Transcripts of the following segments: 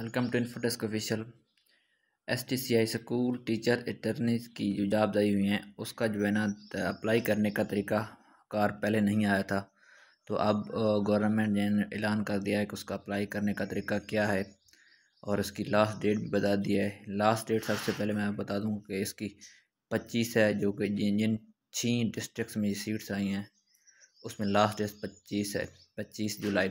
welcome to इन्फोटेस्क official S T C I school teacher attorney की जो जवाबदारी हुई हैं उसका जो है ना अप्लाई करने का तरीका कार पहले नहीं आया था तो अब गवर्नमेंट ने ऐलान कर दिया है कि उसका अप्लाई करने का तरीका क्या है और उसकी लास्ट डेट भी बता दिया है लास्ट डेट सबसे पहले मैं बता दूँ कि इसकी पच्चीस है जो कि जिन जिन छः डिस्ट्रिक्स में सीट्स आई हैं उसमें लास्ट डेट पच्चीस है पच्चीस जुलाई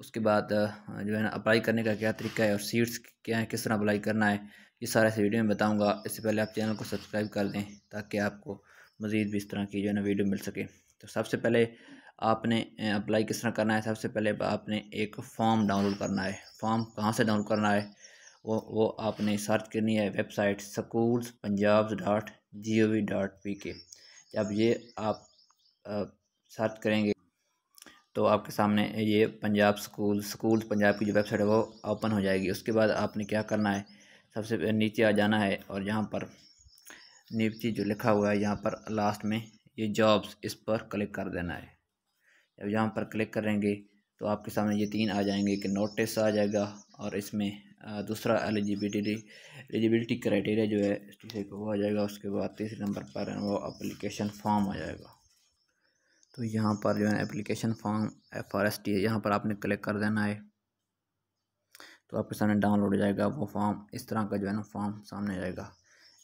उसके बाद जो है ना अप्लाई करने का क्या तरीका है और सीट्स क्या है किस तरह अप्लाई करना है ये सारा इस वीडियो में बताऊँगा इससे पहले आप चैनल को सब्सक्राइब कर दें ताकि आपको मज़ीद भी इस तरह की जो है ना वीडियो मिल सके तो सबसे पहले आपने अप्लाई किस तरह करना है सबसे पहले आपने एक फॉर्म डाउनलोड करना है फॉर्म कहाँ से डाउनलोड करना है वो वो आपने सर्च करनी है website school Punjab dot G O V dot P K जब ये आप सर्च करेंगे तो आपके सामने ये पंजाब स्कूल स्कूल पंजाब की जो वेबसाइट है वो ओपन हो जाएगी उसके बाद आपने क्या करना है सबसे नीचे आ जाना है और यहाँ पर नीचे जो लिखा हुआ है यहाँ पर लास्ट में ये जॉब्स इस पर क्लिक कर देना है जब यहाँ पर क्लिक करेंगे तो आपके सामने ये तीन आ जाएंगे कि नोटिस आ जाएगा और इसमें दूसरा एलिजिबिलिटी एलिजिबिलिटी क्राइटेरिया जो है वो आ जाएगा उसके बाद तीसरे नंबर पर वो अप्लीकेशन फॉर्म आ जाएगा तो यहाँ पर जो है application form F R S T है यहाँ पर आपने क्लिक कर देना है तो आपके सामने डाउनलोड हो जाएगा वो फॉर्म इस तरह का जो है ना फॉर्म सामने जाएगा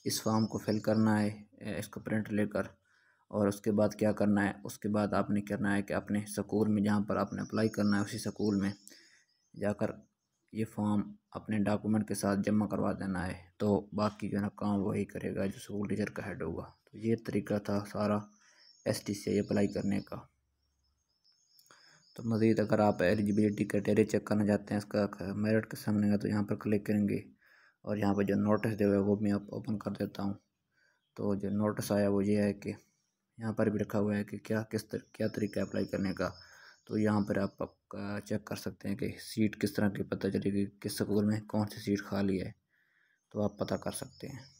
इस फॉर्म को फिल करना है इसको प्रिंट लेकर और उसके बाद क्या करना है उसके बाद आपने करना है कि अपने स्कूल में जहाँ पर आपने अप्लाई करना है उसी स्कूल में जाकर ये फॉर्म अपने डॉक्यूमेंट के साथ जमा करवा देना है तो बाकी जो है ना काम वही करेगा जो स्कूल टीचर का हेड होगा तो ये तरीका था सारा S T C I apply करने का तो मज़ीद अगर आप एलिजिबिलिटी क्राइटेरिया चेक करना चाहते हैं इसका मेरिट के सामने का तो यहाँ पर क्लिक करेंगे और यहाँ पर जो नोटिस दे हुआ है वो मैं ओपन कर देता हूँ तो जो नोटिस आया वो ये है कि यहाँ पर भी रखा हुआ है कि क्या किस तर, क्या तरीका अप्लाई करने का तो यहाँ पर आप आपका चेक कर सकते हैं कि सीट किस तरह की पता चलेगी किस स्कूल में कौन सी सीट खाली है तो आप पता कर सकते हैं